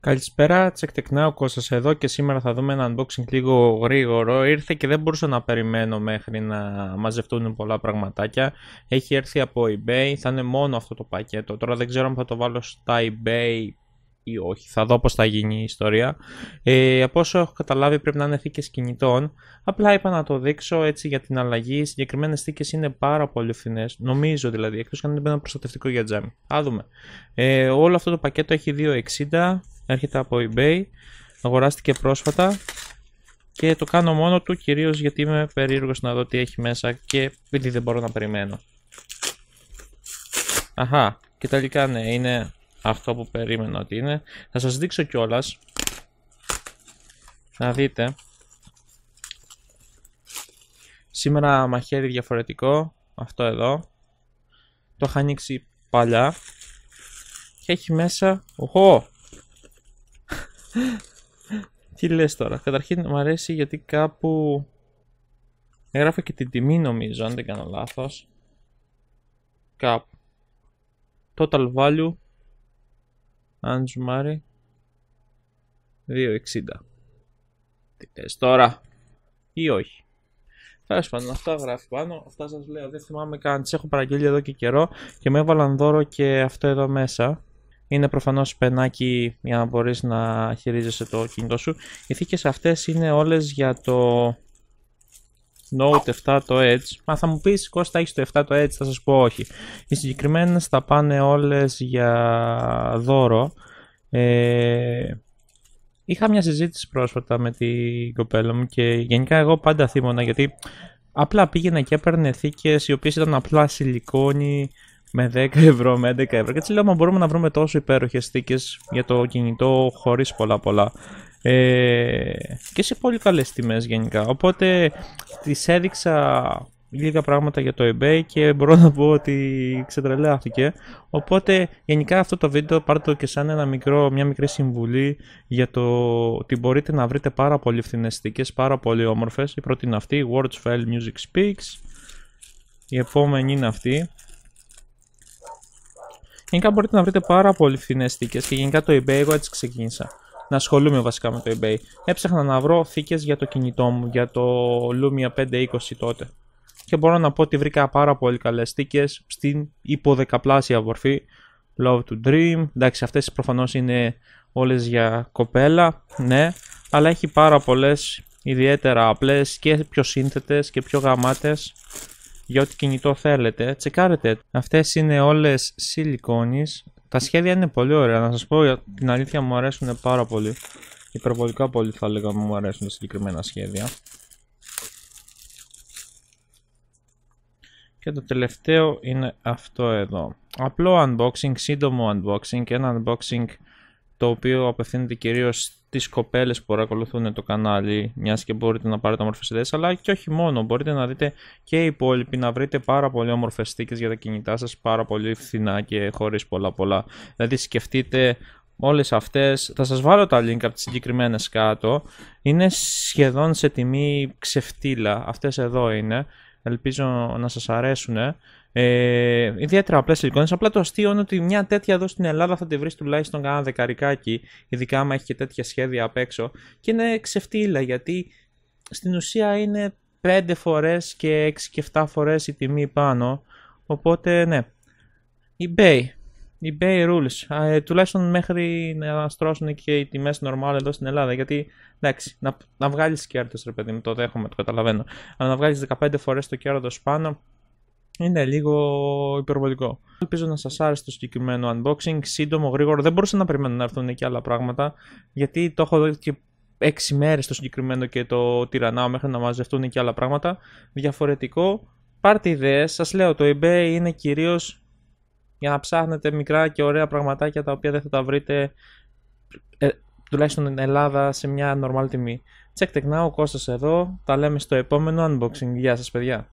Καλησπέρα, Tech ο Κώστας εδώ και σήμερα θα δούμε ένα unboxing λίγο γρήγορο. Ήρθε και δεν μπορούσα να περιμένω μέχρι να μαζευτούν πολλά πραγματάκια. Έχει έρθει από eBay, θα είναι μόνο αυτό το πακέτο. Τώρα δεν ξέρω αν θα το βάλω στα eBay ή όχι. Θα δω πώς θα γίνει η ιστορία. Ε, από όσο έχω καταλάβει πρέπει να είναι θήκες κινητών. Απλά είπα να το δείξω έτσι για την αλλαγή. Οι συγκεκριμένες θήκες είναι πάρα πολύ φθηνές. Νομίζω δηλαδή, εκτός αν είναι ένα προστατευτικό για τζάμι. Θα δούμε. Ε, όλο αυτό το πακέτο έχει 2,60 έρχεται από eBay, αγοράστηκε πρόσφατα και το κάνω μόνο του κυρίως γιατί είμαι περίεργος να δω τι έχει μέσα και επειδή δεν μπορώ να περιμένω. Αχα, και τελικά ναι, είναι αυτό που περίμενα ότι είναι. Θα σας δείξω κιόλας, Να δείτε. Σήμερα μαχαίρι διαφορετικό, αυτό εδώ. Το είχα ανοίξει παλιά. Και έχει μέσα... Οχω! Τι λες τώρα. Καταρχήν μου αρέσει γιατί κάπου έγραφε και την τιμή νομίζω αν δεν κάνω λάθος. Κάπου. Total value. Αν 2,60. Τι λες τώρα. Ή όχι. Τέλος πάντων, αυτά γράφει πάνω. Αυτά σας λέω. Δεν θυμάμαι καν. Τις έχω παραγγείλει εδώ και καιρό και με έβαλαν δώρο και αυτό εδώ μέσα είναι προφανώς πενάκι για να μπορείς να χειρίζεσαι το κινητό σου. Οι θήκες αυτές είναι όλες για το Note 7 το Edge. Μα θα μου πεις Κώστα έχεις το 7 το Edge, θα σας πω όχι. Οι συγκεκριμένες θα πάνε όλες για δώρο. Ε, είχα μια συζήτηση πρόσφατα με την κοπέλα μου και γενικά εγώ πάντα θύμωνα γιατί απλά πήγαινα και έπαιρνε θήκες οι οποίες ήταν απλά σιλικόνι με 10 ευρώ, με 11 ευρώ. Και έτσι λέω, μα μπορούμε να βρούμε τόσο υπέροχες θήκες για το κινητό χωρίς πολλά-πολλά. Ε, και σε πολύ καλές τιμές γενικά. Οπότε τη έδειξα λίγα πράγματα για το eBay και μπορώ να πω ότι ξετρελάθηκε. Οπότε γενικά αυτό το βίντεο πάρτε το και σαν ένα μικρό, μια μικρή συμβουλή για το ότι μπορείτε να βρείτε πάρα πολύ φθηνές θήκες, πάρα πολύ όμορφες. Η πρώτη είναι αυτή, Words File Music Speaks. Η επόμενη είναι αυτή, Γενικά μπορείτε να βρείτε πάρα πολύ φθηνές θήκες και γενικά το eBay εγώ έτσι ξεκίνησα. Να ασχολούμαι βασικά με το eBay. Έψαχνα να βρω θήκες για το κινητό μου, για το Lumia 520 τότε. Και μπορώ να πω ότι βρήκα πάρα πολύ καλές θήκες στην υποδεκαπλάσια μορφή. Love to Dream. Εντάξει, αυτές προφανώς είναι όλες για κοπέλα, ναι. Αλλά έχει πάρα πολλές ιδιαίτερα απλές και πιο σύνθετες και πιο γαμάτες για ό,τι κινητό θέλετε. Τσεκάρετε. Αυτές είναι όλες σιλικόνης. Τα σχέδια είναι πολύ ωραία. Να σας πω την αλήθεια μου αρέσουν πάρα πολύ. Υπερβολικά πολύ θα έλεγα μου αρέσουν τα συγκεκριμένα σχέδια. Και το τελευταίο είναι αυτό εδώ. Απλό unboxing, σύντομο unboxing και ένα unboxing το οποίο απευθύνεται κυρίως τις κοπέλες που παρακολουθούν το κανάλι μιας και μπορείτε να πάρετε όμορφες ιδέες αλλά και όχι μόνο, μπορείτε να δείτε και οι υπόλοιποι να βρείτε πάρα πολύ όμορφες στίκες για τα κινητά σας πάρα πολύ φθηνά και χωρίς πολλά πολλά δηλαδή σκεφτείτε όλες αυτές, θα σας βάλω τα link από τις συγκεκριμένες κάτω είναι σχεδόν σε τιμή ξεφτύλα, αυτές εδώ είναι ελπίζω να σας αρέσουν ε, ιδιαίτερα απλές εικόνες. Απλά το αστείο είναι ότι μια τέτοια εδώ στην Ελλάδα θα τη βρεις τουλάχιστον κανένα δεκαρικάκι, ειδικά άμα έχει και τέτοια σχέδια απ' έξω. Και είναι ξεφτύλα γιατί στην ουσία είναι 5 φορές και 6 και 7 φορές η τιμή πάνω. Οπότε ναι. eBay. eBay rules. Ε, τουλάχιστον μέχρι να στρώσουν και οι τιμές normal εδώ στην Ελλάδα. Γιατί εντάξει, να, να βγάλεις κέρδος ρε παιδί μου, το δέχομαι, το καταλαβαίνω. Αλλά να βγάλεις 15 φορές το κέρδος πάνω είναι λίγο υπερβολικό. Ελπίζω να σας άρεσε το συγκεκριμένο unboxing, σύντομο, γρήγορο. Δεν μπορούσα να περιμένω να έρθουν και άλλα πράγματα, γιατί το έχω δει και 6 μέρες το συγκεκριμένο και το τυρανάω μέχρι να μαζευτούν και άλλα πράγματα. Διαφορετικό, πάρτε ιδέες. Σας λέω, το eBay είναι κυρίως για να ψάχνετε μικρά και ωραία πραγματάκια τα οποία δεν θα τα βρείτε ε, τουλάχιστον στην Ελλάδα σε μια normal τιμή. Check Tech Now, ο Κώστας εδώ, τα λέμε στο επόμενο unboxing. Γεια σας παιδιά!